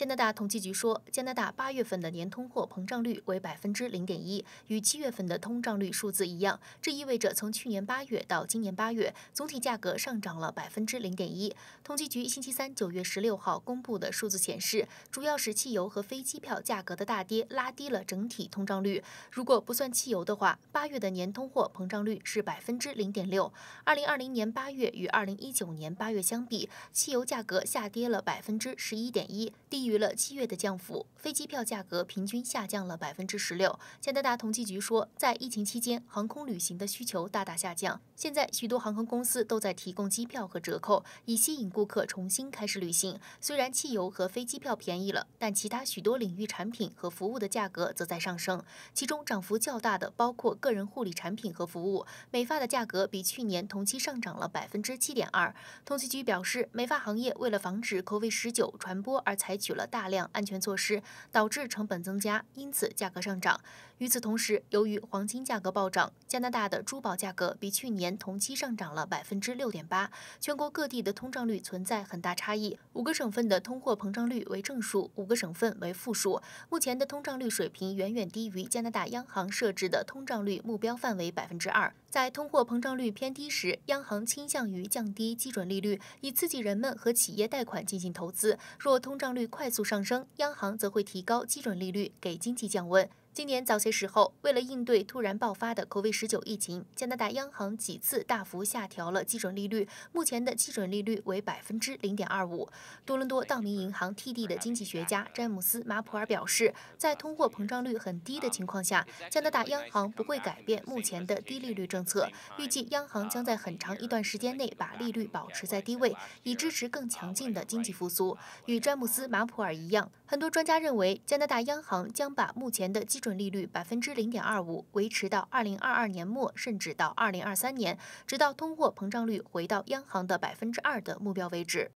加拿大统计局说，加拿大八月份的年通货膨胀率为百分之零点一，与七月份的通胀率数字一样。这意味着从去年八月到今年八月，总体价格上涨了百分之零点一。统计局星期三九月十六号公布的数字显示，主要是汽油和飞机票价格的大跌拉低了整体通胀率。如果不算汽油的话，八月的年通货膨胀率是百分之零点六。二零二零年八月与二零一九年八月相比，汽油价格下跌了百分之十一点一。第于了七月的降幅，飞机票价格平均下降了百分之十六。加拿大统计局说，在疫情期间，航空旅行的需求大大下降。现在，许多航空公司都在提供机票和折扣，以吸引顾客重新开始旅行。虽然汽油和飞机票便宜了，但其他许多领域产品和服务的价格则在上升。其中涨幅较大的包括个人护理产品和服务，美发的价格比去年同期上涨了百分之七点二。统计局表示，美发行业为了防止 COVID-19 传播而采取了。大量安全措施导致成本增加，因此价格上涨。与此同时，由于黄金价格暴涨，加拿大的珠宝价格比去年同期上涨了百分之六点八。全国各地的通胀率存在很大差异，五个省份的通货膨胀率为正数，五个省份为负数。目前的通胀率水平远远低于加拿大央行设置的通胀率目标范围百分之二。在通货膨胀率偏低时，央行倾向于降低基准利率，以刺激人们和企业贷款进行投资。若通胀率快，速上升，央行则会提高基准利率，给经济降温。今年早些时候，为了应对突然爆发的 COVID-19 疫情，加拿大央行几次大幅下调了基准利率。目前的基准利率为百分之零点二五。多伦多道明银行 TD 的经济学家詹姆斯马普尔表示，在通货膨胀率很低的情况下，加拿大央行不会改变目前的低利率政策。预计央行将在很长一段时间内把利率保持在低位，以支持更强劲的经济复苏。与詹姆斯马普尔一样，很多专家认为，加拿大央行将把目前的基准利率百分之零点二五维持到二零二二年末，甚至到二零二三年，直到通货膨胀率回到央行的百分之二的目标为止。